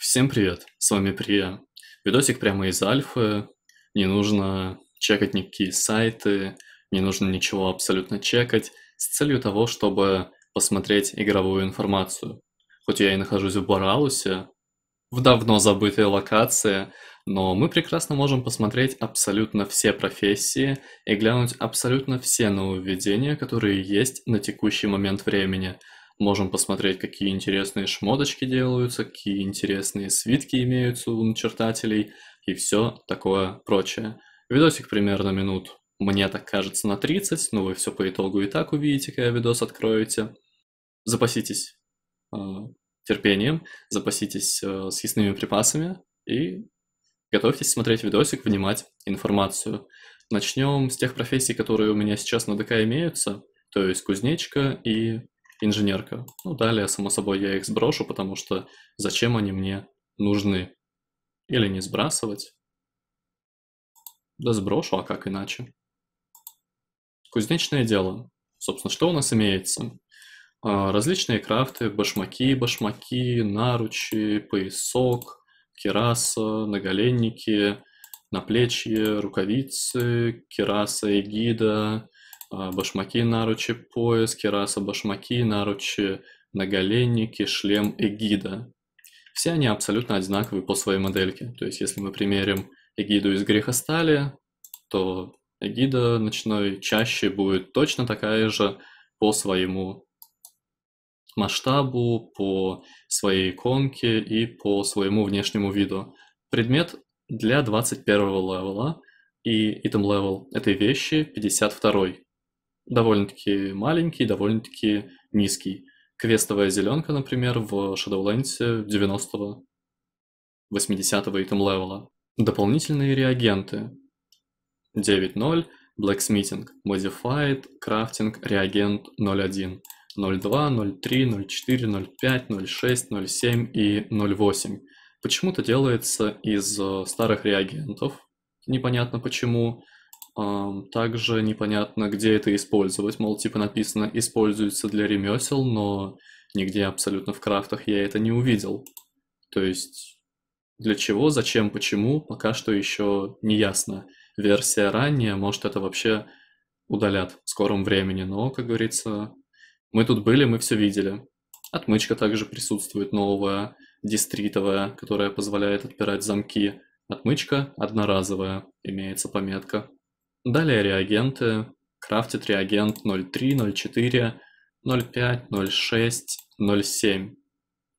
Всем привет, с вами Прия. Видосик прямо из Альфы. Не нужно чекать никакие сайты, не нужно ничего абсолютно чекать, с целью того, чтобы посмотреть игровую информацию. Хоть я и нахожусь в Баралусе, в давно забытой локации, но мы прекрасно можем посмотреть абсолютно все профессии и глянуть абсолютно все нововведения, которые есть на текущий момент времени – Можем посмотреть, какие интересные шмоточки делаются, какие интересные свитки имеются у начертателей и все такое прочее. Видосик примерно минут, мне так кажется, на 30, но вы все по итогу и так увидите, когда видос откроете. Запаситесь э, терпением, запаситесь э, съестными припасами и готовьтесь смотреть видосик, внимать информацию. Начнем с тех профессий, которые у меня сейчас на ДК имеются, то есть кузнечка и инженерка. Ну, далее, само собой, я их сброшу, потому что зачем они мне нужны? Или не сбрасывать? Да сброшу, а как иначе? Кузнечное дело. Собственно, что у нас имеется? А, различные крафты, башмаки, башмаки, наручи, поясок, кераса, наголенники, наплечье, рукавицы, кераса, эгида, а, башмаки, наручи, пояс, кераса, башмаки, наручи, наголенники, шлем, эгида. Все они абсолютно одинаковые по своей модельке. То есть если мы примерим эгиду из греха стали, то эгида ночной чаще будет точно такая же по своему масштабу, по своей иконке и по своему внешнему виду. Предмет для 21 левела и item level этой вещи 52. -й довольно-таки маленький, довольно-таки низкий. Квестовая зеленка, например, в Shadowlands 90-го, 80-го item левела. Дополнительные реагенты. 9.0, Blacksmithing, Modified, Crafting, реагент 0.1, 0.2, 0.3, 0.4, 0.5, 0.6, 0.7 и 0.8. Почему-то делается из э, старых реагентов, непонятно почему, также непонятно, где это использовать. Мол, типа написано «используется для ремесел», но нигде абсолютно в крафтах я это не увидел. То есть для чего, зачем, почему, пока что еще не ясно. Версия ранняя, может, это вообще удалят в скором времени, но, как говорится, мы тут были, мы все видели. Отмычка также присутствует новая, дистритовая, которая позволяет отпирать замки. Отмычка одноразовая, имеется пометка. Далее реагенты. Крафтит реагент 0,3, 0,4, 0,5, 0,6, 0,7.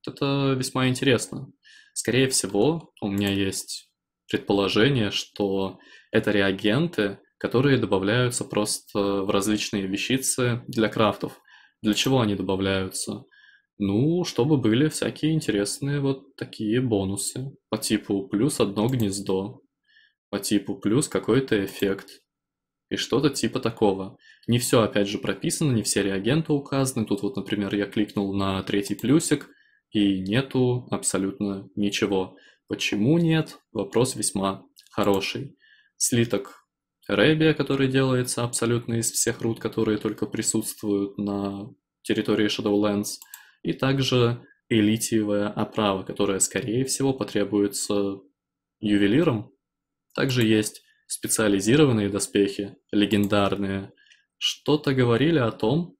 Это весьма интересно. Скорее всего, у меня есть предположение, что это реагенты, которые добавляются просто в различные вещицы для крафтов. Для чего они добавляются? Ну, чтобы были всякие интересные вот такие бонусы по типу плюс одно гнездо, по типу плюс какой-то эффект, и что-то типа такого. Не все, опять же, прописано, не все реагенты указаны. Тут вот, например, я кликнул на третий плюсик, и нету абсолютно ничего. Почему нет? Вопрос весьма хороший. Слиток Рэбия, который делается абсолютно из всех рут, которые только присутствуют на территории Shadowlands, и также элитиевая оправа, которая, скорее всего, потребуется ювелирам, также есть специализированные доспехи, легендарные, что-то говорили о том,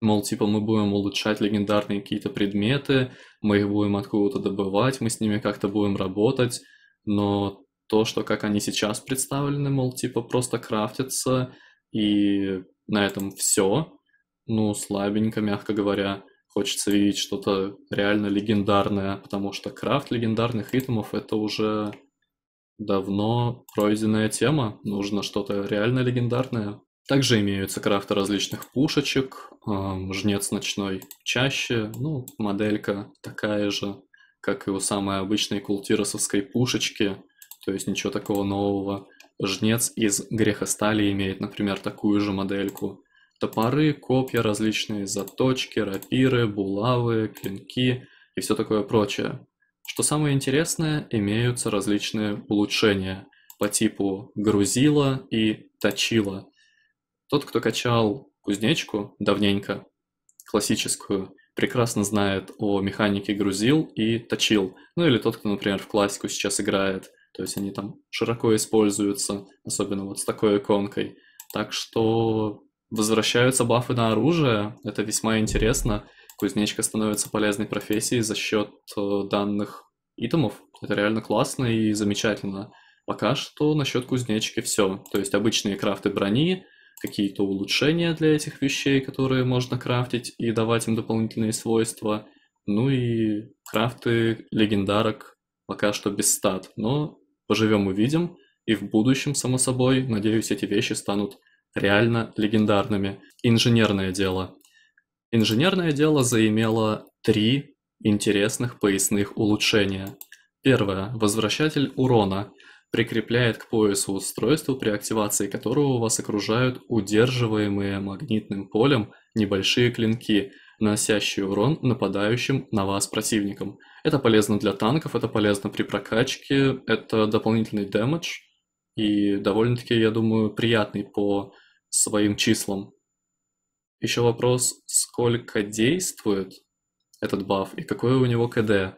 мол, типа мы будем улучшать легендарные какие-то предметы, мы их будем откуда-то добывать, мы с ними как-то будем работать, но то, что как они сейчас представлены, мол, типа просто крафтятся, и на этом все, ну, слабенько, мягко говоря, хочется видеть что-то реально легендарное, потому что крафт легендарных ритмов — это уже давно пройденная тема, нужно что-то реально легендарное. Также имеются крафты различных пушечек, эм, жнец ночной чаще, ну, моделька такая же, как и у самой обычной култиросовской пушечки, то есть ничего такого нового. Жнец из греха стали имеет, например, такую же модельку. Топоры, копья различные, заточки, рапиры, булавы, клинки и все такое прочее. Что самое интересное, имеются различные улучшения по типу грузила и точила. Тот, кто качал кузнечку давненько, классическую, прекрасно знает о механике грузил и точил. Ну или тот, кто, например, в классику сейчас играет. То есть они там широко используются, особенно вот с такой иконкой. Так что возвращаются бафы на оружие, это весьма интересно кузнечка становится полезной профессией за счет э, данных итемов. Это реально классно и замечательно. Пока что насчет кузнечки все. То есть обычные крафты брони, какие-то улучшения для этих вещей, которые можно крафтить и давать им дополнительные свойства. Ну и крафты легендарок пока что без стат, но поживем увидим. И в будущем, само собой, надеюсь, эти вещи станут реально легендарными. Инженерное дело. Инженерное дело заимело три интересных поясных улучшения. Первое. Возвращатель урона прикрепляет к поясу устройство, при активации которого вас окружают удерживаемые магнитным полем небольшие клинки, наносящие урон нападающим на вас противникам. Это полезно для танков, это полезно при прокачке, это дополнительный дэмэдж и довольно-таки, я думаю, приятный по своим числам. Еще вопрос, сколько действует этот баф и какое у него КД.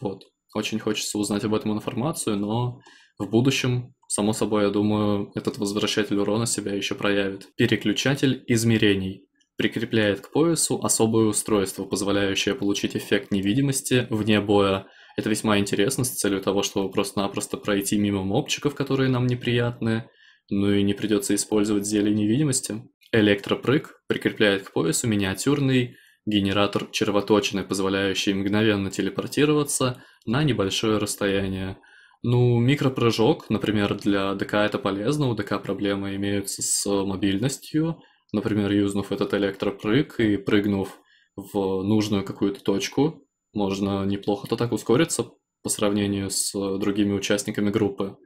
Вот. Очень хочется узнать об этом информацию, но в будущем, само собой, я думаю, этот возвращатель урона себя еще проявит. Переключатель измерений. Прикрепляет к поясу особое устройство, позволяющее получить эффект невидимости вне боя. Это весьма интересно с целью того, чтобы просто-напросто пройти мимо мобчиков, которые нам неприятны, ну и не придется использовать зелье невидимости. Электропрыг прикрепляет к поясу миниатюрный генератор червоточины, позволяющий мгновенно телепортироваться на небольшое расстояние. Ну, микропрыжок, например, для ДК это полезно, у ДК проблемы имеются с мобильностью, например, юзнув этот электропрыг и прыгнув в нужную какую-то точку, можно неплохо-то так ускориться по сравнению с другими участниками группы.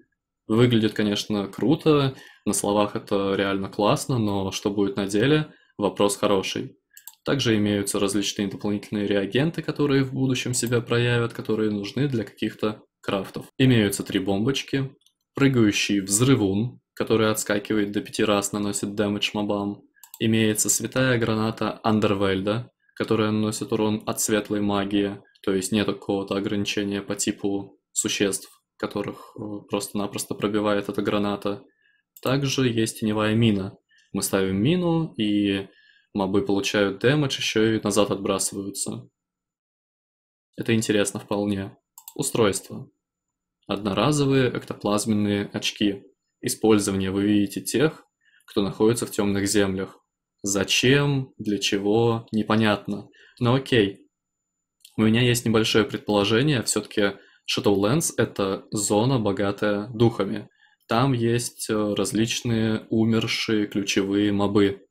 Выглядит, конечно, круто, на словах это реально классно, но что будет на деле – вопрос хороший. Также имеются различные дополнительные реагенты, которые в будущем себя проявят, которые нужны для каких-то крафтов. Имеются три бомбочки, прыгающий взрывун, который отскакивает до пяти раз, наносит дэмэдж мобам. Имеется святая граната Андервельда, которая наносит урон от светлой магии, то есть нет какого-то ограничения по типу существ которых э, просто-напросто пробивает эта граната. Также есть теневая мина. Мы ставим мину, и мобы получают дэмэдж, еще и назад отбрасываются. Это интересно вполне. Устройство. Одноразовые эктоплазменные очки. Использование вы видите тех, кто находится в темных землях. Зачем, для чего, непонятно. Но окей. У меня есть небольшое предположение, все-таки Shadowlands — это зона, богатая духами. Там есть э, различные умершие ключевые мобы,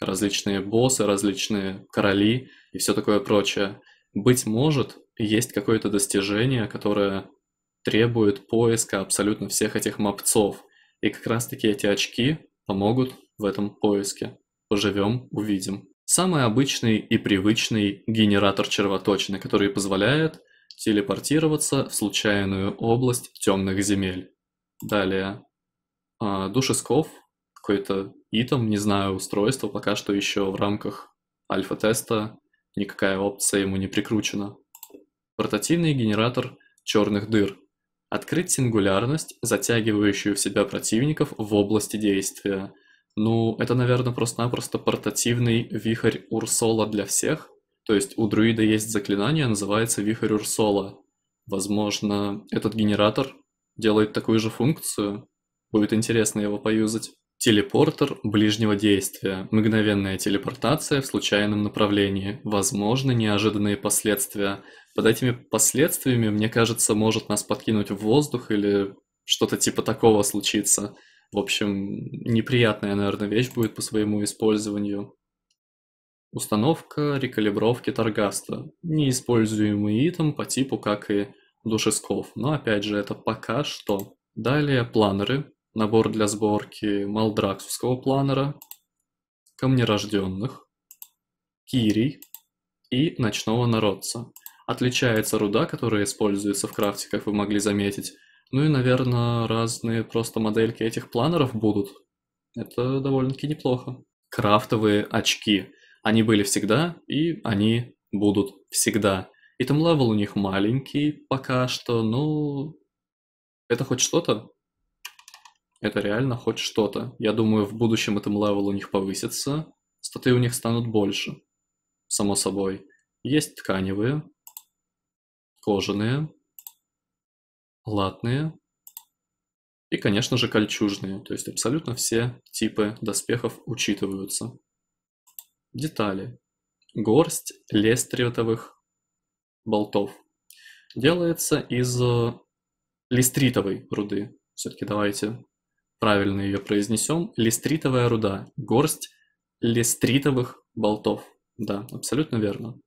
различные боссы, различные короли и все такое прочее. Быть может, есть какое-то достижение, которое требует поиска абсолютно всех этих мобцов. И как раз-таки эти очки помогут в этом поиске. Поживем, увидим. Самый обычный и привычный генератор червоточины, который позволяет телепортироваться в случайную область темных земель. Далее, э, а, душ исков, какой-то итем, не знаю, устройство, пока что еще в рамках альфа-теста никакая опция ему не прикручена. Портативный генератор черных дыр. Открыть сингулярность, затягивающую в себя противников в области действия. Ну, это, наверное, просто-напросто портативный вихрь Урсола для всех, то есть у друида есть заклинание, называется вихрь Урсола. Возможно, этот генератор делает такую же функцию. Будет интересно его поюзать. Телепортер ближнего действия. Мгновенная телепортация в случайном направлении. Возможно, неожиданные последствия. Под этими последствиями, мне кажется, может нас подкинуть в воздух или что-то типа такого случится. В общем, неприятная, наверное, вещь будет по своему использованию. Установка рекалибровки торгаста, неиспользуемый итем по типу, как и душесков, но опять же это пока что. Далее планеры, набор для сборки малдраксовского планера, камнерожденных, кирий и ночного народца. Отличается руда, которая используется в крафте, как вы могли заметить. Ну и, наверное, разные просто модельки этих планеров будут. Это довольно-таки неплохо. Крафтовые очки – они были всегда, и они будут всегда. И там левел у них маленький пока что, но это хоть что-то. Это реально хоть что-то. Я думаю, в будущем этом левел у них повысится, статы у них станут больше, само собой. Есть тканевые, кожаные, латные и, конечно же, кольчужные. То есть абсолютно все типы доспехов учитываются. Детали. Горсть лестриотовых болтов. Делается из э, листритовой руды. Все-таки давайте правильно ее произнесем. Листритовая руда. Горсть листритовых болтов. Да, абсолютно верно.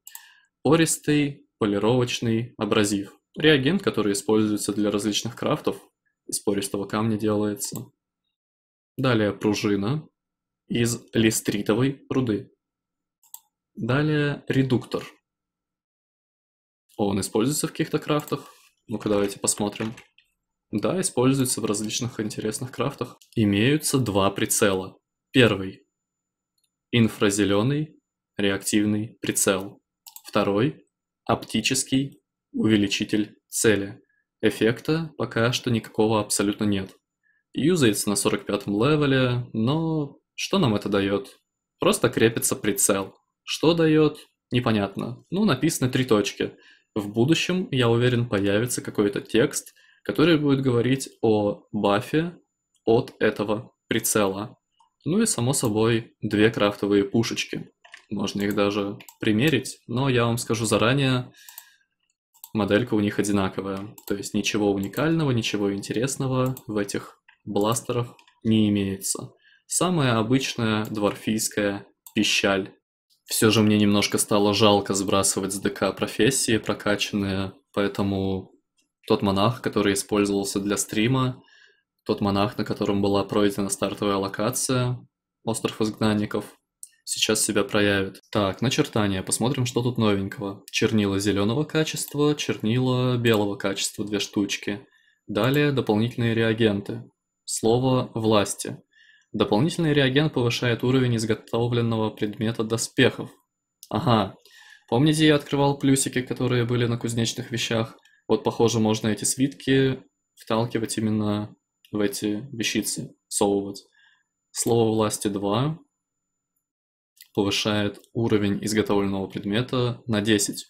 Пористый полировочный абразив. Реагент, который используется для различных крафтов, из пористого камня делается. Далее пружина из листритовой руды. Далее редуктор. Он используется в каких-то крафтах. Ну-ка, давайте посмотрим. Да, используется в различных интересных крафтах. Имеются два прицела. Первый – инфразеленый реактивный прицел. Второй – оптический увеличитель цели. Эффекта пока что никакого абсолютно нет. Юзается на 45 левеле, но что нам это дает? Просто крепится прицел. Что дает? Непонятно. Ну, написано три точки. В будущем, я уверен, появится какой-то текст, который будет говорить о бафе от этого прицела. Ну и, само собой, две крафтовые пушечки. Можно их даже примерить, но я вам скажу заранее, моделька у них одинаковая. То есть ничего уникального, ничего интересного в этих бластерах не имеется. Самая обычная дворфийская пищаль все же мне немножко стало жалко сбрасывать с ДК профессии прокачанные, поэтому тот монах, который использовался для стрима, тот монах, на котором была пройдена стартовая локация, остров изгнанников, сейчас себя проявит. Так, начертания. Посмотрим, что тут новенького. Чернила зеленого качества, чернила белого качества, две штучки. Далее дополнительные реагенты. Слово «власти». Дополнительный реагент повышает уровень изготовленного предмета доспехов. Ага. Помните, я открывал плюсики, которые были на кузнечных вещах? Вот, похоже, можно эти свитки вталкивать именно в эти вещицы, совывать. Слово власти 2 повышает уровень изготовленного предмета на 10.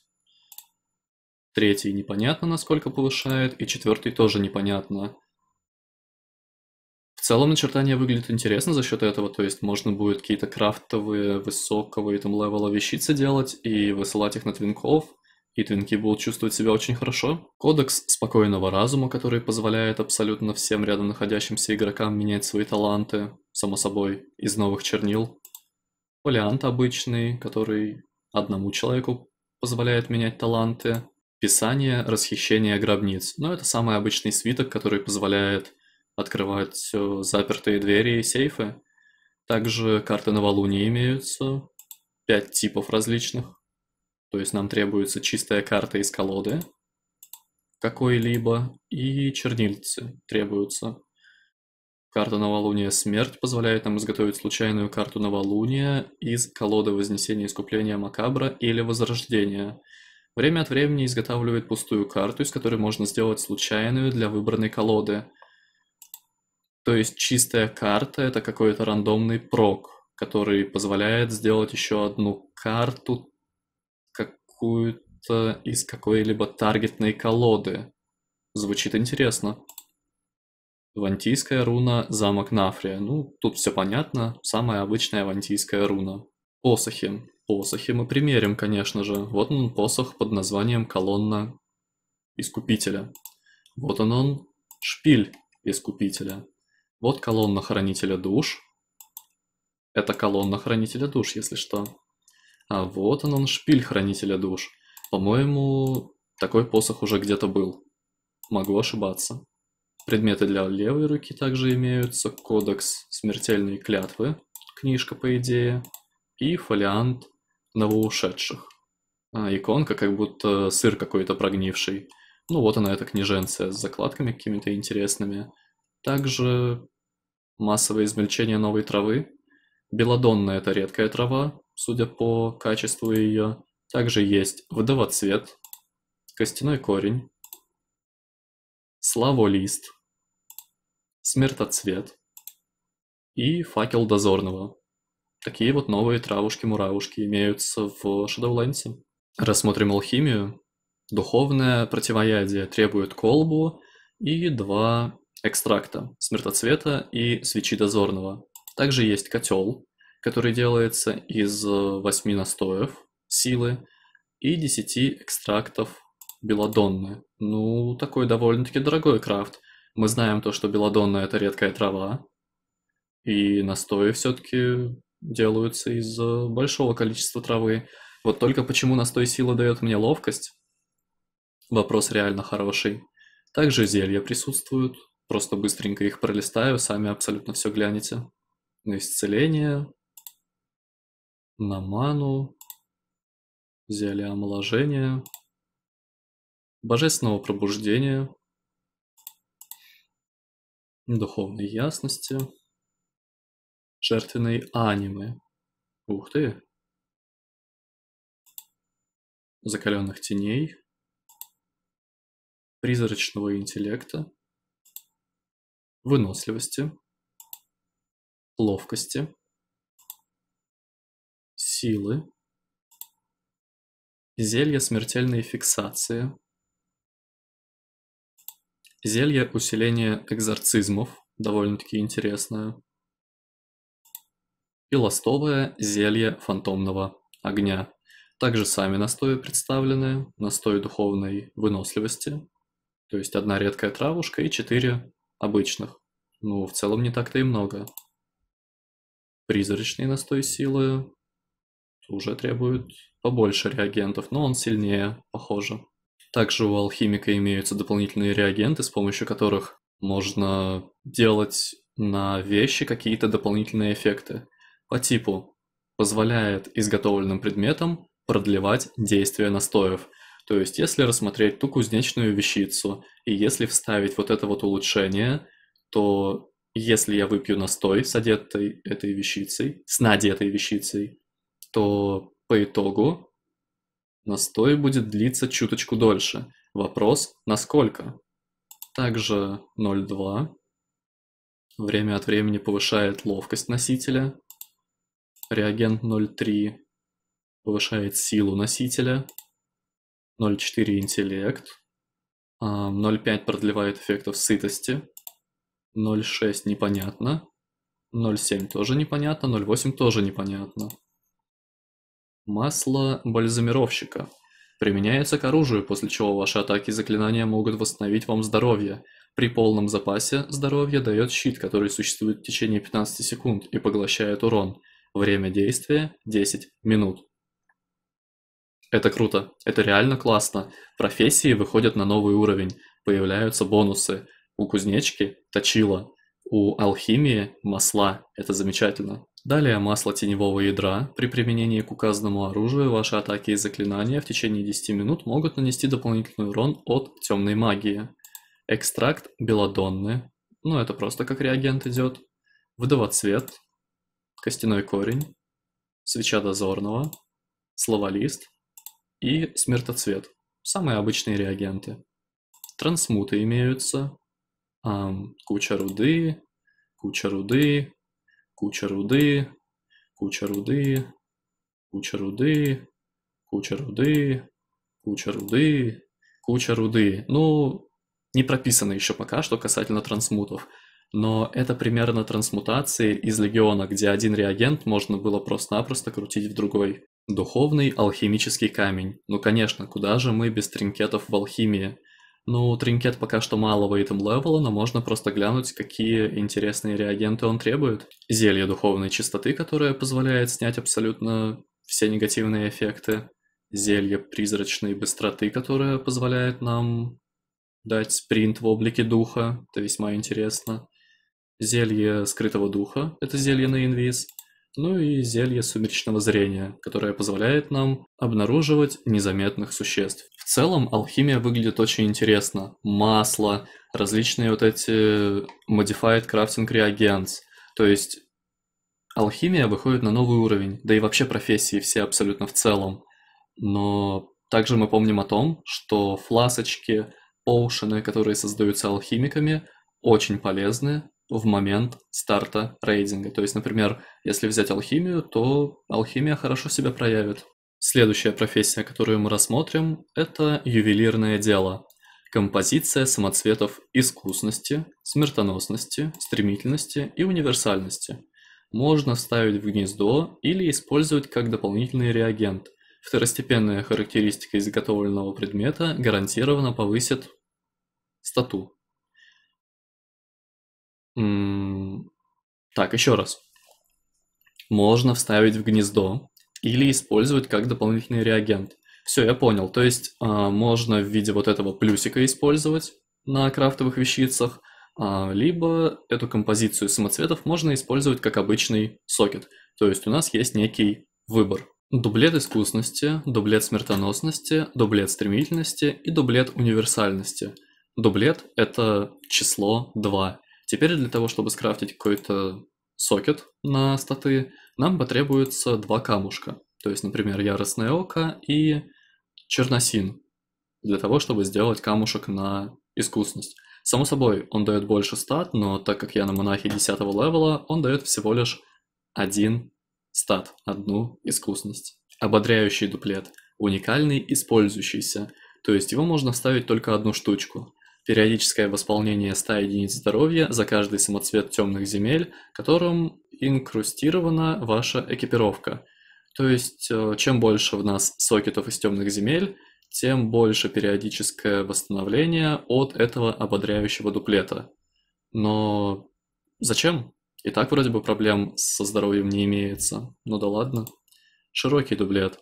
Третий непонятно, насколько повышает, и четвертый тоже непонятно целом начертание выглядит интересно за счет этого, то есть можно будет какие-то крафтовые, высокого и там левела вещицы делать и высылать их на твинков, и твинки будут чувствовать себя очень хорошо. Кодекс спокойного разума, который позволяет абсолютно всем рядом находящимся игрокам менять свои таланты, само собой, из новых чернил. Фолиант обычный, который одному человеку позволяет менять таланты. Писание расхищение гробниц. Но это самый обычный свиток, который позволяет открывают все запертые двери и сейфы. Также карты новолуния имеются, пять типов различных. То есть нам требуется чистая карта из колоды какой-либо и чернильцы требуются. Карта новолуния «Смерть» позволяет нам изготовить случайную карту новолуния из колоды Вознесения Искупления Макабра или Возрождения. Время от времени изготавливает пустую карту, из которой можно сделать случайную для выбранной колоды – то есть чистая карта — это какой-то рандомный прок, который позволяет сделать еще одну карту какую-то из какой-либо таргетной колоды. Звучит интересно. Вантийская руна «Замок Нафрия». Ну, тут все понятно, самая обычная вантийская руна. Посохи. Посохи мы примерим, конечно же. Вот он, посох под названием «Колонна Искупителя». Вот он он, шпиль Искупителя. Вот колонна хранителя душ. Это колонна хранителя душ, если что. А вот он, он шпиль хранителя душ. По-моему, такой посох уже где-то был. Могу ошибаться. Предметы для левой руки также имеются. Кодекс смертельные клятвы. Книжка, по идее. И фолиант новоушедших. А, иконка, как будто сыр какой-то прогнивший. Ну вот она, эта книженция с закладками какими-то интересными. Также массовое измельчение новой травы. Белодонна – это редкая трава, судя по качеству ее. Также есть вдовоцвет, костяной корень, славолист, смертоцвет и факел дозорного. Такие вот новые травушки-муравушки имеются в Shadowlands. Рассмотрим алхимию. Духовное противоядие требует колбу и два экстракта смертоцвета и свечи дозорного. Также есть котел, который делается из 8 э, настоев силы и 10 экстрактов белодонны. Ну, такой довольно-таки дорогой крафт. Мы знаем то, что белодонна это редкая трава, и настои все-таки делаются из э, большого количества травы. Вот только почему настой силы дает мне ловкость? Вопрос реально хороший. Также зелья присутствуют, просто быстренько их пролистаю, сами абсолютно все глянете. На исцеление, на ману, взяли омоложение, божественного пробуждения, духовной ясности, жертвенной анимы. Ух ты! Закаленных теней, призрачного интеллекта, выносливости, ловкости, силы, зелье смертельной фиксации, зелье усиления экзорцизмов, довольно-таки интересное, и ластовое зелье фантомного огня. Также сами настои представлены, настой духовной выносливости, то есть одна редкая травушка и четыре обычных. Ну, в целом не так-то и много. Призрачный настой силы уже требует побольше реагентов, но он сильнее, похоже. Также у алхимика имеются дополнительные реагенты, с помощью которых можно делать на вещи какие-то дополнительные эффекты. По типу позволяет изготовленным предметам продлевать действие настоев. То есть, если рассмотреть ту кузнечную вещицу, и если вставить вот это вот улучшение, то если я выпью настой с одетой этой вещицей, с надетой вещицей, то по итогу настой будет длиться чуточку дольше. Вопрос, насколько? Также 0,2. Время от времени повышает ловкость носителя. Реагент 0,3 повышает силу носителя. 0,4 интеллект, 0,5 продлевает эффектов сытости, 0,6 непонятно, 0,7 тоже непонятно, 0,8 тоже непонятно. Масло бальзамировщика. Применяется к оружию, после чего ваши атаки и заклинания могут восстановить вам здоровье. При полном запасе здоровье дает щит, который существует в течение 15 секунд и поглощает урон. Время действия 10 минут. Это круто, это реально классно. Профессии выходят на новый уровень, появляются бонусы. У кузнечки – точила, у алхимии – масла. Это замечательно. Далее масло теневого ядра. При применении к указанному оружию ваши атаки и заклинания в течение 10 минут могут нанести дополнительный урон от темной магии. Экстракт белодонны. Ну, это просто как реагент идет. Водовоцвет. Костяной корень. Свеча дозорного. Словолист и смертоцвет. Самые обычные реагенты. Трансмуты имеются. Эм, куча руды, куча руды, куча руды, куча руды, куча руды, куча руды, куча руды, куча руды. Ну, не прописано еще пока что касательно трансмутов. Но это примерно трансмутации из легиона, где один реагент можно было просто-напросто крутить в другой. Духовный алхимический камень. Ну, конечно, куда же мы без тринкетов в алхимии? Ну, тринкет пока что малого итем левела, но можно просто глянуть, какие интересные реагенты он требует. Зелье духовной чистоты, которое позволяет снять абсолютно все негативные эффекты. Зелье призрачной быстроты, которое позволяет нам дать спринт в облике духа. Это весьма интересно. Зелье скрытого духа. Это зелье на инвиз ну и зелье сумеречного зрения, которое позволяет нам обнаруживать незаметных существ. В целом алхимия выглядит очень интересно. Масло, различные вот эти э, modified crafting reagents. То есть алхимия выходит на новый уровень, да и вообще профессии все абсолютно в целом. Но также мы помним о том, что фласочки, поушены, которые создаются алхимиками, очень полезны в момент старта рейдинга. То есть, например, если взять алхимию, то алхимия хорошо себя проявит. Следующая профессия, которую мы рассмотрим, это ювелирное дело. Композиция самоцветов искусности, смертоносности, стремительности и универсальности. Можно вставить в гнездо или использовать как дополнительный реагент. Второстепенная характеристика изготовленного предмета гарантированно повысит стату так, еще раз. Можно вставить в гнездо или использовать как дополнительный реагент. Все, я понял. То есть а, можно в виде вот этого плюсика использовать на крафтовых вещицах, а, либо эту композицию самоцветов можно использовать как обычный сокет. То есть у нас есть некий выбор. Дублет искусности, дублет смертоносности, дублет стремительности и дублет универсальности. Дублет – это число 2, Теперь для того, чтобы скрафтить какой-то сокет на статы, нам потребуется два камушка. То есть, например, яростное око и черносин. Для того, чтобы сделать камушек на искусность. Само собой, он дает больше стат, но так как я на монахе 10 левела, он дает всего лишь один стат, одну искусность. Ободряющий дуплет, уникальный, использующийся, то есть его можно вставить только одну штучку. Периодическое восполнение 100 единиц здоровья за каждый самоцвет темных земель, которым инкрустирована ваша экипировка. То есть, э, чем больше в нас сокетов из темных земель, тем больше периодическое восстановление от этого ободряющего дуплета. Но зачем? И так вроде бы проблем со здоровьем не имеется. Ну да ладно. Широкий дуплет.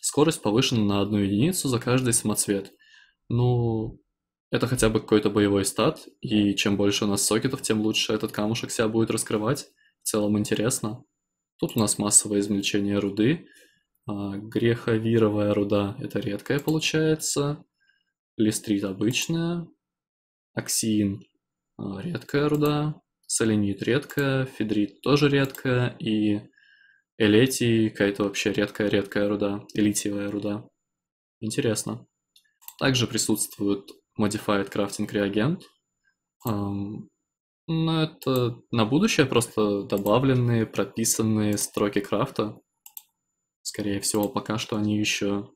Скорость повышена на одну единицу за каждый самоцвет. Ну, это хотя бы какой-то боевой стат, и чем больше у нас сокетов, тем лучше этот камушек себя будет раскрывать. В целом интересно. Тут у нас массовое измельчение руды. А, греховировая руда – это редкая получается. Листрит – обычная. Оксиин – а, редкая руда. Соленит – редкая. Федрит – тоже редкая. И элетий – какая-то вообще редкая-редкая руда. Элитиевая руда. Интересно. Также присутствуют Modified Crafting реагент. но ну, это на будущее просто добавленные, прописанные строки крафта. Скорее всего, пока что они еще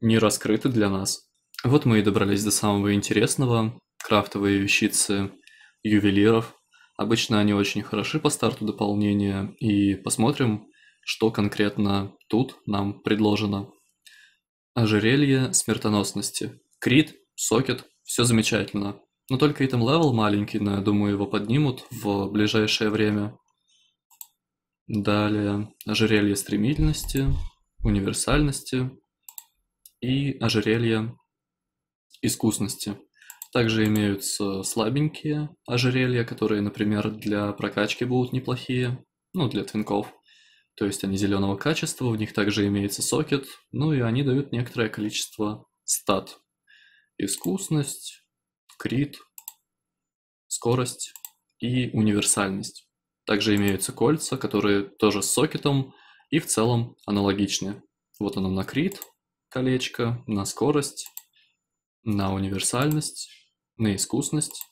не раскрыты для нас. Вот мы и добрались до самого интересного. Крафтовые вещицы ювелиров. Обычно они очень хороши по старту дополнения. И посмотрим, что конкретно тут нам предложено. Ожерелье смертоносности. Крит сокет, все замечательно. Но только item level маленький, но я думаю, его поднимут в ближайшее время. Далее ожерелье стремительности, универсальности и ожерелье искусности. Также имеются слабенькие ожерелья, которые, например, для прокачки будут неплохие, ну, для твинков. То есть они зеленого качества, в них также имеется сокет, ну и они дают некоторое количество стат искусность, крит, скорость и универсальность. Также имеются кольца, которые тоже с сокетом и в целом аналогичны. Вот оно на крит колечко, на скорость, на универсальность, на искусность.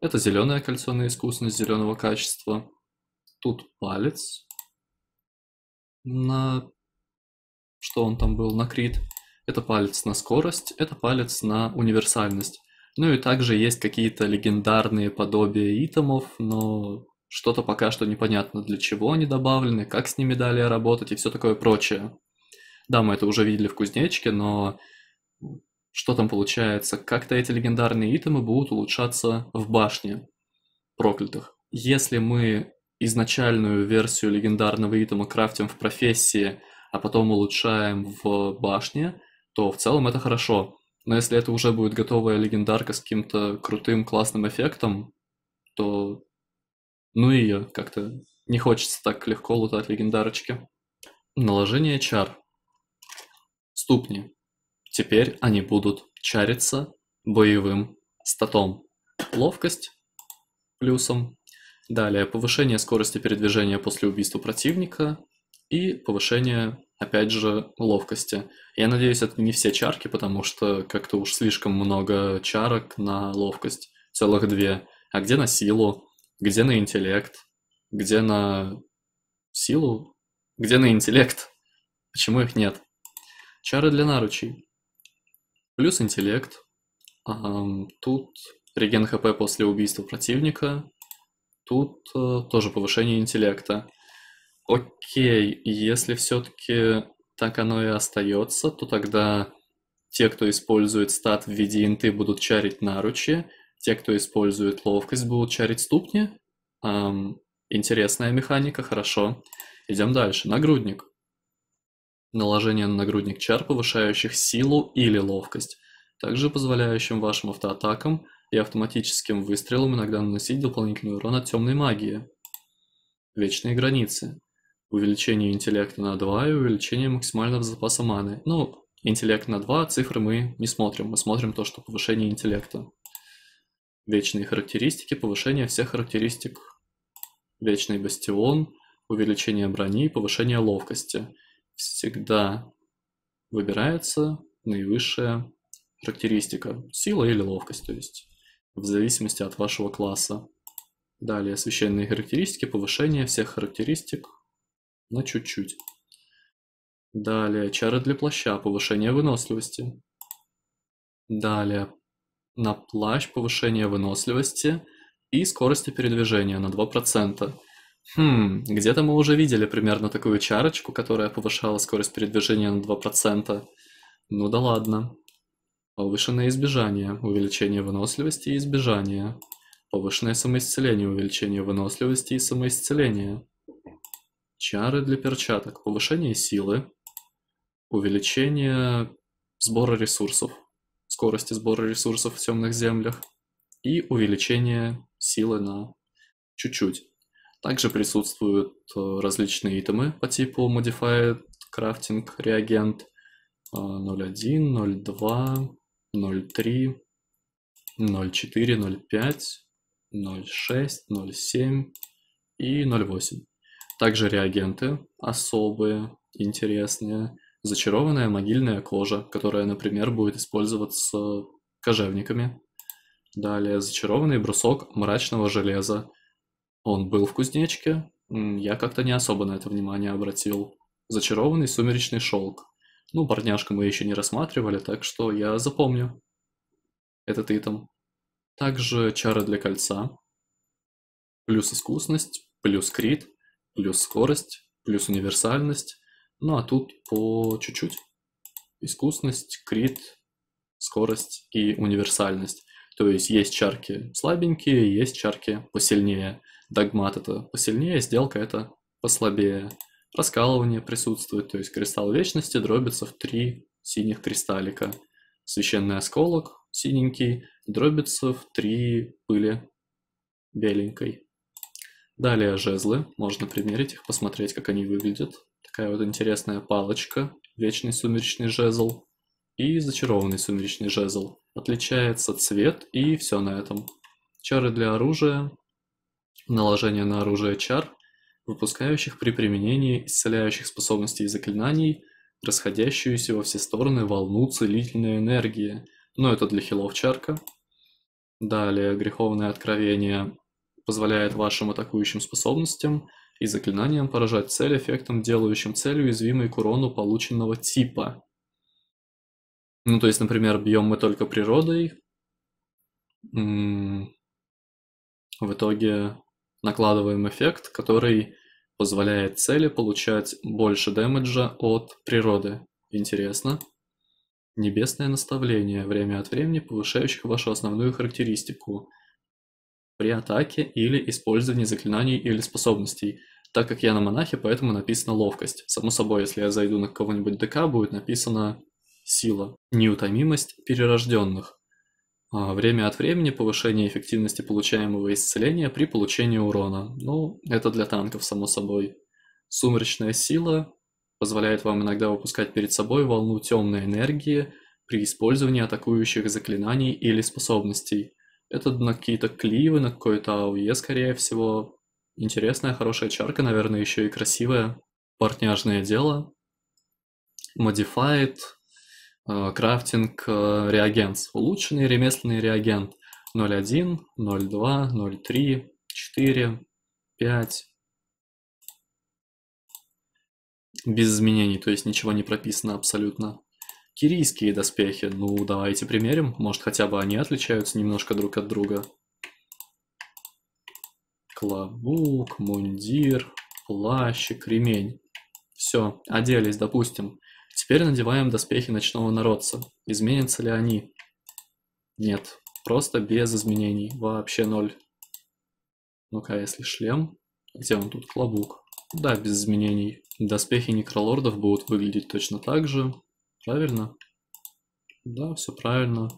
Это зеленое кольцо на искусность зеленого качества. Тут палец на... Что он там был? На крит. Это палец на скорость, это палец на универсальность. Ну и также есть какие-то легендарные подобия итомов, но что-то пока что непонятно, для чего они добавлены, как с ними далее работать и все такое прочее. Да, мы это уже видели в кузнечке, но что там получается? Как-то эти легендарные итемы будут улучшаться в башне проклятых. Если мы изначальную версию легендарного итема крафтим в профессии, а потом улучшаем в башне, то в целом это хорошо. Но если это уже будет готовая легендарка с каким-то крутым, классным эффектом, то ну и как-то не хочется так легко лутать легендарочки. Наложение чар. Ступни. Теперь они будут чариться боевым статом. Ловкость плюсом. Далее повышение скорости передвижения после убийства противника и повышение, опять же, ловкости. Я надеюсь, это не все чарки, потому что как-то уж слишком много чарок на ловкость, целых две. А где на силу, где на интеллект, где на силу, где на интеллект? Почему их нет? Чары для наручей. Плюс интеллект. Тут реген ХП после убийства противника. Тут э, тоже повышение интеллекта. Окей, если все-таки так оно и остается, то тогда те, кто использует стат в виде инты, будут чарить наручи, те, кто использует ловкость, будут чарить ступни. Эм, интересная механика, хорошо. Идем дальше. Нагрудник. Наложение на нагрудник чар, повышающих силу или ловкость, также позволяющим вашим автоатакам и автоматическим выстрелам иногда наносить дополнительный урон от темной магии. Вечные границы увеличение интеллекта на 2 и увеличение максимального запаса маны. Ну, интеллект на 2, цифры мы не смотрим, мы смотрим то, что повышение интеллекта. Вечные характеристики, повышение всех характеристик. Вечный бастион, увеличение брони, повышение ловкости. Всегда выбирается наивысшая характеристика, сила или ловкость, то есть в зависимости от вашего класса. Далее священные характеристики, повышение всех характеристик, на чуть-чуть. Далее, чары для плаща, повышение выносливости. Далее, на плащ повышение выносливости и скорости передвижения на 2%. Хм, где-то мы уже видели примерно такую чарочку, которая повышала скорость передвижения на 2%. Ну да ладно. Повышенное избежание, увеличение выносливости и избежания. Повышенное самоисцеление, увеличение выносливости и самоисцеления. Чары для перчаток. Повышение силы. Увеличение сбора ресурсов. Скорости сбора ресурсов в темных землях. И увеличение силы на чуть-чуть. Также присутствуют э, различные итемы по типу Modified Crafting Reagent 0.1, 0.2, 0.3, 0.4, 0.5, 0.6, 0.7 и 0.8. Также реагенты особые, интересные. Зачарованная могильная кожа, которая, например, будет использоваться кожевниками. Далее зачарованный брусок мрачного железа. Он был в кузнечке, я как-то не особо на это внимание обратил. Зачарованный сумеречный шелк. Ну, парняшка мы еще не рассматривали, так что я запомню этот итем. Также чары для кольца. Плюс искусность, плюс крит – плюс скорость, плюс универсальность. Ну а тут по чуть-чуть. Искусность, крит, скорость и универсальность. То есть есть чарки слабенькие, есть чарки посильнее. Догмат это посильнее, сделка это послабее. Раскалывание присутствует, то есть кристалл вечности дробится в три синих кристаллика. Священный осколок синенький дробится в три пыли беленькой. Далее жезлы. Можно примерить их, посмотреть, как они выглядят. Такая вот интересная палочка. Вечный сумеречный жезл. И зачарованный сумеречный жезл. Отличается цвет и все на этом. Чары для оружия. Наложение на оружие чар, выпускающих при применении исцеляющих способностей и заклинаний расходящуюся во все стороны волну целительной энергии. Но это для хилов чарка. Далее греховное откровение позволяет вашим атакующим способностям и заклинаниям поражать цель эффектом, делающим цель уязвимой к урону полученного типа. Ну, то есть, например, бьем мы только природой. М-м. В итоге накладываем эффект, который позволяет цели получать больше дэмэджа от природы. Интересно. Небесное наставление, время от времени повышающих вашу основную характеристику – при атаке или использовании заклинаний или способностей. Так как я на монахе, поэтому написано ловкость. Само собой, если я зайду на кого-нибудь ДК, будет написано сила. Неутомимость перерожденных. А, время от времени повышение эффективности получаемого исцеления при получении урона. Ну, это для танков, само собой. Сумеречная сила позволяет вам иногда выпускать перед собой волну темной энергии при использовании атакующих заклинаний или способностей. Это на какие-то кливы, на какой то АУЕ, скорее всего. Интересная, хорошая чарка, наверное, еще и красивая. Партняжное дело. Modified, э, крафтинг э, реагент, улучшенный ремесленный реагент 0.1, 0.2, 0.3, 4, 5. Без изменений, то есть ничего не прописано абсолютно. Кирийские доспехи. Ну, давайте примерим. Может, хотя бы они отличаются немножко друг от друга. Клобук, мундир, плащик, ремень. Все, оделись, допустим. Теперь надеваем доспехи ночного народца. Изменятся ли они? Нет, просто без изменений, вообще ноль. Ну-ка, если шлем, где он тут клобук? Да, без изменений. Доспехи некролордов будут выглядеть точно так же. Правильно? Да, все правильно.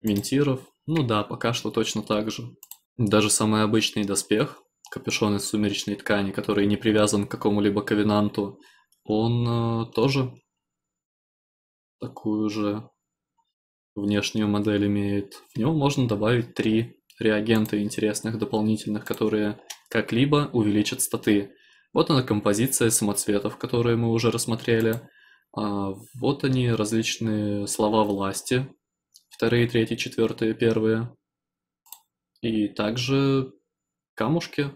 Винтиров. Ну да, пока что точно так же. Даже самый обычный доспех, капюшон из сумеречной ткани, который не привязан к какому-либо ковенанту, он э, тоже такую же внешнюю модель имеет. В него можно добавить три реагента интересных дополнительных, которые как-либо увеличат статы. Вот она композиция самоцветов, которые мы уже рассмотрели. А, вот они, различные слова власти, вторые, третьи, четвертые, первые. И также камушки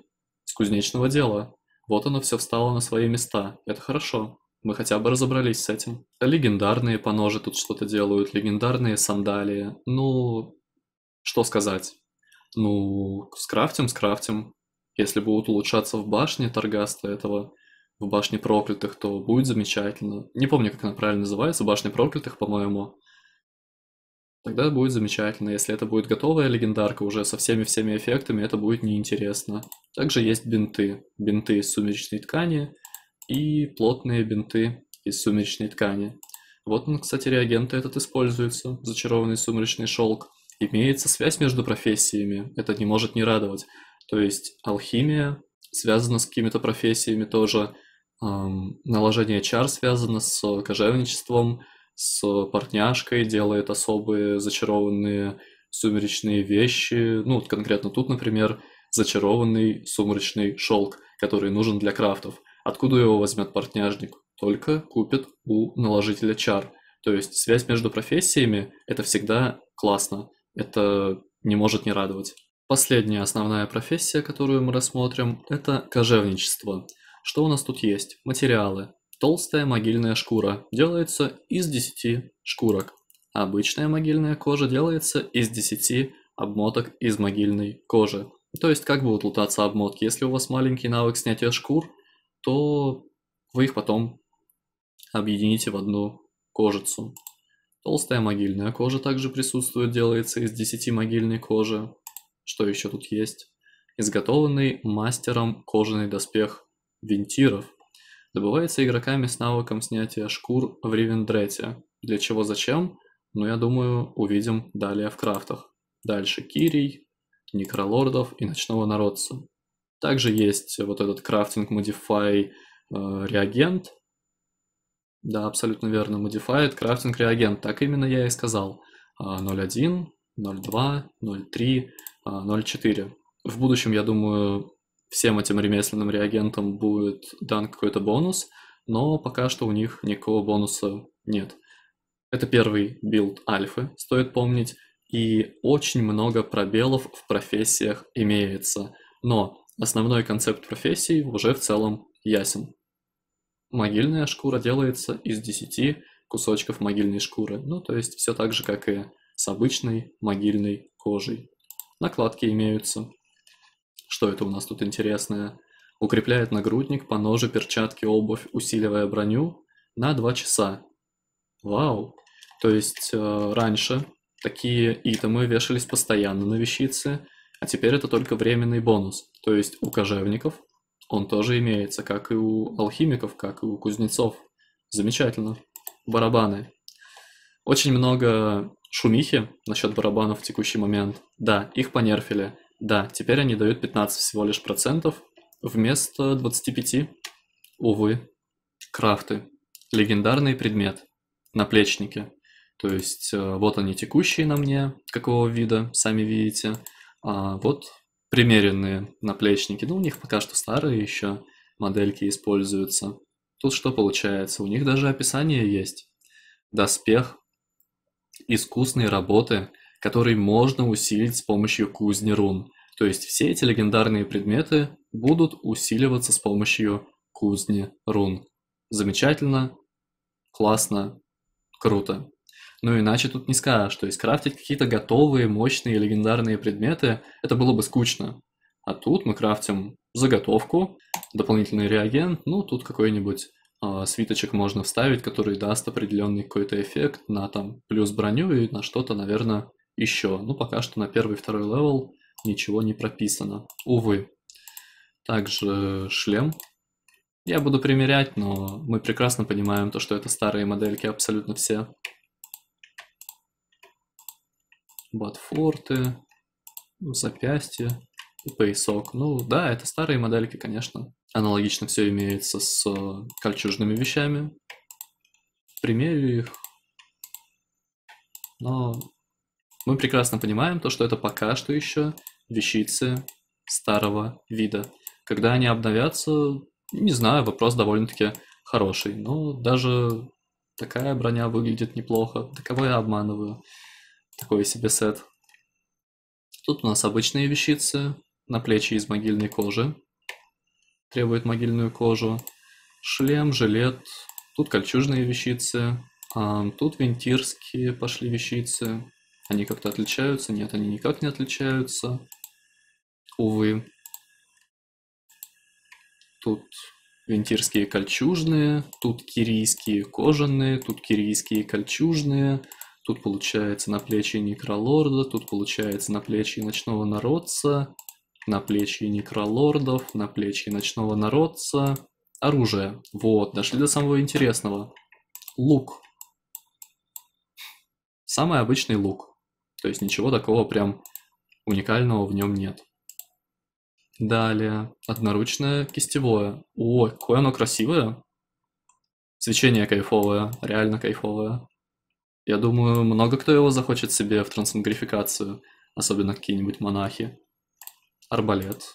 с кузнечного дела. Вот оно все встало на свои места. Это хорошо. Мы хотя бы разобрались с этим. Легендарные поножи тут что-то делают, легендарные сандалии. Ну, что сказать? Ну, скрафтим, скрафтим. Если будут улучшаться в башне торгаста этого, в «Башне проклятых», то будет замечательно. Не помню, как она правильно называется, «Башня проклятых», по-моему. Тогда будет замечательно. Если это будет готовая легендарка уже со всеми-всеми эффектами, это будет неинтересно. Также есть бинты. Бинты из сумеречной ткани и плотные бинты из сумеречной ткани. Вот он, кстати, реагент этот используется, зачарованный сумеречный шелк. Имеется связь между профессиями, это не может не радовать. То есть алхимия связана с какими-то профессиями тоже, Наложение чар связано с кожевничеством, с партняшкой, делает особые зачарованные сумеречные вещи. Ну, вот конкретно тут, например, зачарованный сумеречный шелк, который нужен для крафтов. Откуда его возьмет партняжник? Только купит у наложителя чар. То есть связь между профессиями – это всегда классно. Это не может не радовать. Последняя основная профессия, которую мы рассмотрим, это кожевничество – что у нас тут есть? Материалы. Толстая могильная шкура делается из 10 шкурок. Обычная могильная кожа делается из 10 обмоток из могильной кожи. То есть как будут лутаться обмотки? Если у вас маленький навык снятия шкур, то вы их потом объедините в одну кожицу. Толстая могильная кожа также присутствует, делается из 10 могильной кожи. Что еще тут есть? Изготовленный мастером кожаный доспех винтиров добывается игроками с навыком снятия шкур в Ривендрете. Для чего зачем? Ну, я думаю, увидим далее в крафтах. Дальше Кирий, Некролордов и Ночного Народца. Также есть вот этот крафтинг Modify э, реагент. Да, абсолютно верно, Modified крафтинг реагент. Так именно я и сказал. 0.1, 0.2, 0.3, 0.4. В будущем, я думаю, всем этим ремесленным реагентам будет дан какой-то бонус, но пока что у них никакого бонуса нет. Это первый билд альфы, стоит помнить, и очень много пробелов в профессиях имеется, но основной концепт профессии уже в целом ясен. Могильная шкура делается из 10 кусочков могильной шкуры, ну то есть все так же, как и с обычной могильной кожей. Накладки имеются, что это у нас тут интересное? Укрепляет нагрудник, по ноже перчатки, обувь, усиливая броню на 2 часа. Вау! То есть э, раньше такие итемы вешались постоянно на вещицы, а теперь это только временный бонус. То есть у кожевников он тоже имеется, как и у алхимиков, как и у кузнецов. Замечательно. Барабаны. Очень много шумихи насчет барабанов в текущий момент. Да, их понерфили. Да, теперь они дают 15 всего лишь процентов вместо 25. Увы. Крафты. Легендарный предмет. Наплечники. То есть э, вот они текущие на мне, какого вида, сами видите. А вот примеренные наплечники. Ну, у них пока что старые еще модельки используются. Тут что получается? У них даже описание есть. Доспех искусной работы – который можно усилить с помощью кузни рун. То есть все эти легендарные предметы будут усиливаться с помощью кузни рун. Замечательно, классно, круто. Ну иначе тут не скажешь, то есть крафтить какие-то готовые, мощные, легендарные предметы, это было бы скучно. А тут мы крафтим заготовку, дополнительный реагент, ну тут какой-нибудь э, свиточек можно вставить, который даст определенный какой-то эффект на там плюс броню и на что-то, наверное, еще. Ну, пока что на первый и второй левел ничего не прописано. Увы. Также шлем. Я буду примерять, но мы прекрасно понимаем то, что это старые модельки абсолютно все. Батфорты, запястье, поясок. Ну да, это старые модельки, конечно. Аналогично все имеется с э, кольчужными вещами. Примерю их. Но мы прекрасно понимаем то, что это пока что еще вещицы старого вида. Когда они обновятся, не знаю, вопрос довольно-таки хороший. Но даже такая броня выглядит неплохо. Да я обманываю? Такой себе сет. Тут у нас обычные вещицы. На плечи из могильной кожи. Требует могильную кожу. Шлем, жилет. Тут кольчужные вещицы. Тут винтирские пошли вещицы. Они как-то отличаются? Нет, они никак не отличаются. Увы. Тут вентирские кольчужные, тут кирийские кожаные, тут кирийские кольчужные, тут получается на плечи некролорда, тут получается на плечи ночного народца, на плечи некролордов, на плечи ночного народца. Оружие. Вот, дошли до самого интересного. Лук. Самый обычный лук. То есть ничего такого прям уникального в нем нет. Далее, одноручное кистевое. О, какое оно красивое. Свечение кайфовое, реально кайфовое. Я думаю, много кто его захочет себе в трансмогрификацию, особенно какие-нибудь монахи. Арбалет.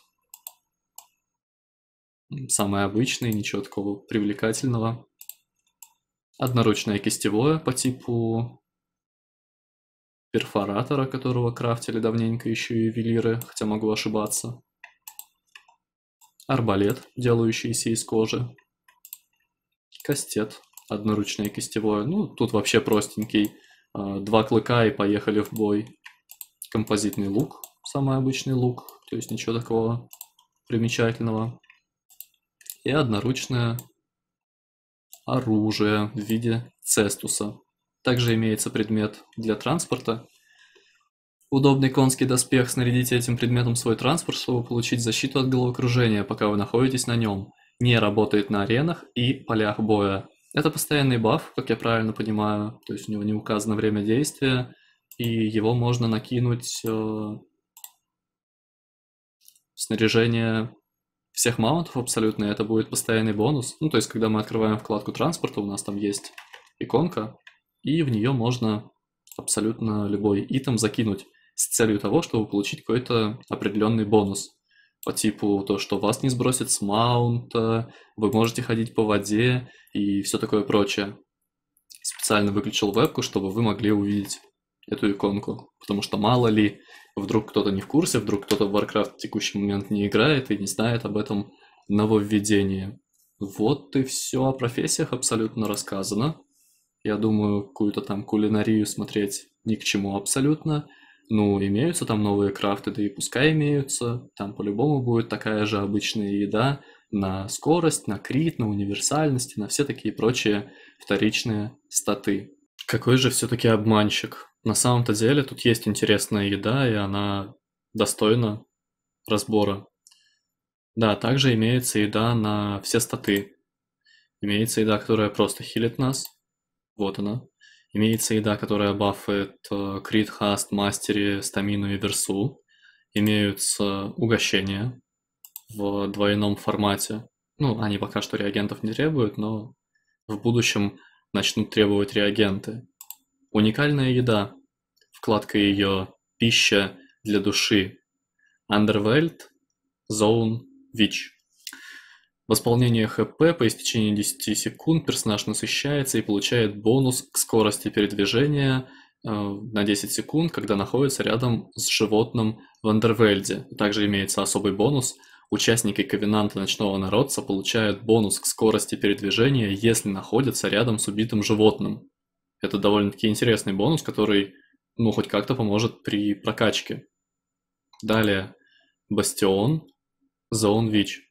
Самый обычный, ничего такого привлекательного. Одноручное кистевое по типу перфоратора, которого крафтили давненько еще и ювелиры, хотя могу ошибаться. Арбалет, делающийся из кожи. Кастет, одноручное кистевое. Ну, тут вообще простенький. А, два клыка и поехали в бой. Композитный лук, самый обычный лук, то есть ничего такого примечательного. И одноручное оружие в виде цестуса. Также имеется предмет для транспорта. Удобный конский доспех, снарядите этим предметом свой транспорт, чтобы получить защиту от головокружения, пока вы находитесь на нем. Не работает на аренах и полях боя. Это постоянный баф, как я правильно понимаю, то есть у него не указано время действия, и его можно накинуть э, снаряжение всех маунтов абсолютно, и это будет постоянный бонус. Ну, то есть, когда мы открываем вкладку транспорта, у нас там есть иконка, и в нее можно абсолютно любой итем закинуть с целью того, чтобы получить какой-то определенный бонус. По типу то, что вас не сбросит с маунта, вы можете ходить по воде и все такое прочее. Специально выключил вебку, чтобы вы могли увидеть эту иконку. Потому что мало ли, вдруг кто-то не в курсе, вдруг кто-то в Warcraft в текущий момент не играет и не знает об этом нововведении. Вот и все о профессиях абсолютно рассказано. Я думаю, какую-то там кулинарию смотреть ни к чему абсолютно. Ну, имеются там новые крафты, да и пускай имеются. Там по-любому будет такая же обычная еда на скорость, на крит, на универсальность, на все такие прочие вторичные статы. Какой же все-таки обманщик? На самом-то деле тут есть интересная еда, и она достойна разбора. Да, также имеется еда на все статы. Имеется еда, которая просто хилит нас, вот она. Имеется еда, которая бафает крит, хаст, мастере, стамину и версу. Имеются угощения в двойном формате. Ну, они пока что реагентов не требуют, но в будущем начнут требовать реагенты. Уникальная еда. Вкладка ее «Пища для души». Underworld Zone Witch. Восполнение ХП по истечении 10 секунд персонаж насыщается и получает бонус к скорости передвижения э, на 10 секунд, когда находится рядом с животным в Андервельде. Также имеется особый бонус. Участники Ковенанта Ночного Народца получают бонус к скорости передвижения, если находятся рядом с убитым животным. Это довольно-таки интересный бонус, который, ну, хоть как-то поможет при прокачке. Далее, Бастион, Зоун Вич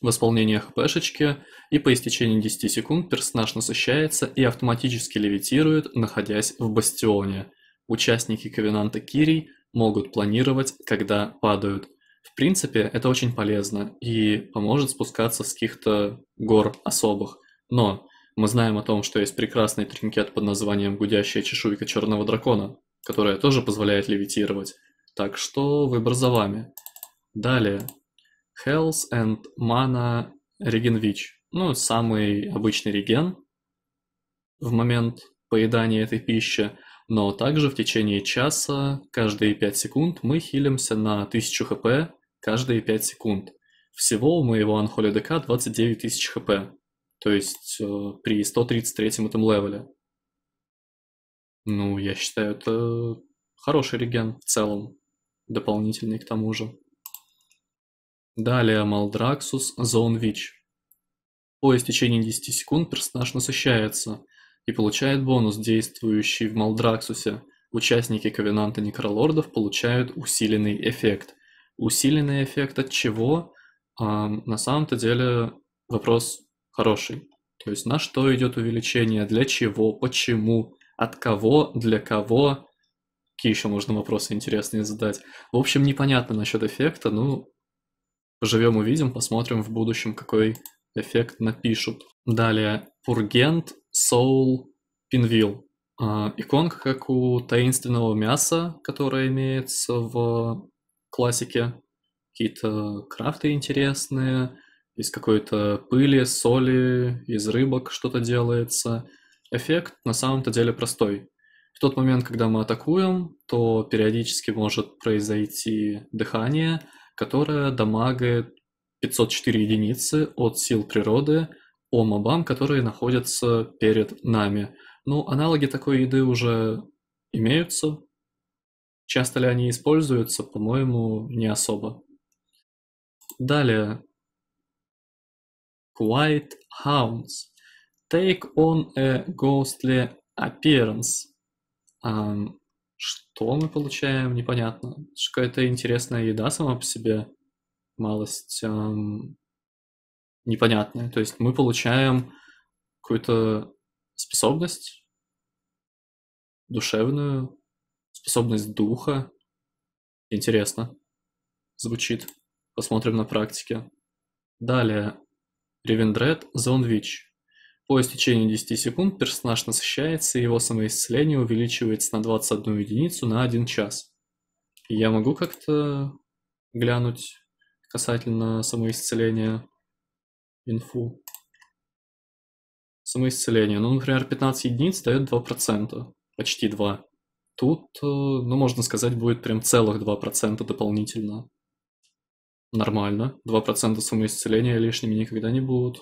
восполнение хпшечки, и по истечении 10 секунд персонаж насыщается и автоматически левитирует, находясь в бастионе. Участники Ковенанта Кирий могут планировать, когда падают. В принципе, это очень полезно и поможет спускаться с каких-то гор особых. Но мы знаем о том, что есть прекрасный тринкет под названием «Гудящая чешуйка черного дракона», которая тоже позволяет левитировать. Так что выбор за вами. Далее, Health and Mana Regen Witch. Ну, самый обычный реген в момент поедания этой пищи. Но также в течение часа, каждые 5 секунд, мы хилимся на 1000 хп каждые 5 секунд. Всего у моего Анхоли ДК 29 тысяч хп, то есть э, при 133 этом левеле. Ну, я считаю, это хороший реген в целом, дополнительный к тому же. Далее Малдраксус Зоунвич. По истечении 10 секунд персонаж насыщается и получает бонус, действующий в Малдраксусе. Участники Ковенанта Некролордов получают усиленный эффект. Усиленный эффект от чего? А, на самом-то деле вопрос хороший. То есть на что идет увеличение, для чего, почему, от кого, для кого. Какие еще можно вопросы интересные задать? В общем, непонятно насчет эффекта, ну, Поживем, увидим, посмотрим в будущем, какой эффект напишут. Далее, Пургент, Soul Pinwheel. иконка, как у таинственного мяса, которое имеется в классике. Какие-то крафты интересные, из какой-то пыли, соли, из рыбок что-то делается. Эффект на самом-то деле простой. В тот момент, когда мы атакуем, то периодически может произойти дыхание – которая дамагает 504 единицы от сил природы о мобам, которые находятся перед нами. Ну, аналоги такой еды уже имеются. Часто ли они используются, по-моему, не особо. Далее. Quiet hounds. Take on a ghostly appearance. Um, что мы получаем, непонятно. Какая-то интересная еда сама по себе, малость эм, непонятная. То есть мы получаем какую-то способность душевную, способность духа. Интересно. Звучит. Посмотрим на практике. Далее. Ревендред Зонвич. По истечении 10 секунд персонаж насыщается, и его самоисцеление увеличивается на 21 единицу на 1 час. Я могу как-то глянуть касательно самоисцеления инфу? Самоисцеление. Ну, например, 15 единиц дает 2%, почти 2. Тут, э, ну, можно сказать, будет прям целых 2% дополнительно. Нормально. 2% самоисцеления лишними никогда не будут.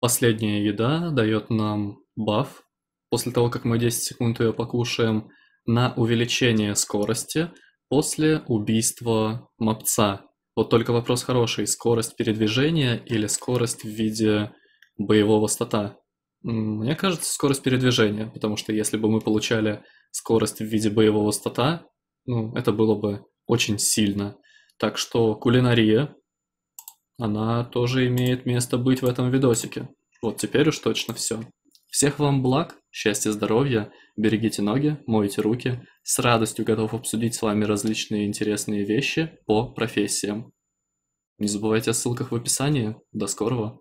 Последняя еда дает нам баф, после того, как мы 10 секунд ее покушаем, на увеличение скорости после убийства мопца. Вот только вопрос хороший, скорость передвижения или скорость в виде боевого стата? Мне кажется, скорость передвижения, потому что если бы мы получали скорость в виде боевого стата, ну, это было бы очень сильно. Так что кулинария она тоже имеет место быть в этом видосике. Вот теперь уж точно все. Всех вам благ, счастья, здоровья, берегите ноги, мойте руки. С радостью готов обсудить с вами различные интересные вещи по профессиям. Не забывайте о ссылках в описании. До скорого!